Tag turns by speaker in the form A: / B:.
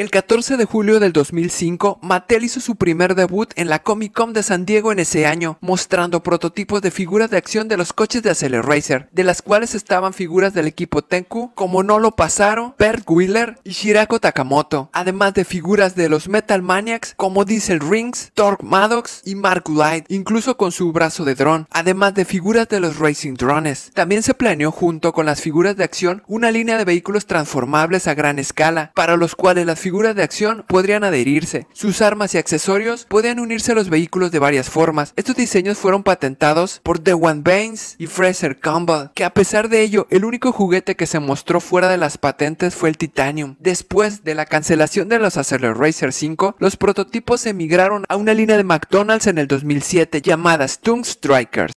A: El 14 de julio del 2005, Mattel hizo su primer debut en la Comic Con de San Diego en ese año, mostrando prototipos de figuras de acción de los coches de Racer, de las cuales estaban figuras del equipo Tenku como Nolo Pasaro, Bert Wheeler y Shirako Takamoto, además de figuras de los Metal Maniacs como Diesel Rings, Torque Maddox y Mark Light, incluso con su brazo de dron, además de figuras de los Racing Drones. También se planeó junto con las figuras de acción una línea de vehículos transformables a gran escala, para los cuales las figuras figuras de acción podrían adherirse. Sus armas y accesorios podían unirse a los vehículos de varias formas. Estos diseños fueron patentados por Dewan Baines y Fraser Campbell, que a pesar de ello, el único juguete que se mostró fuera de las patentes fue el Titanium. Después de la cancelación de los Racer 5, los prototipos emigraron a una línea de McDonald's en el 2007 llamada Stung Strikers.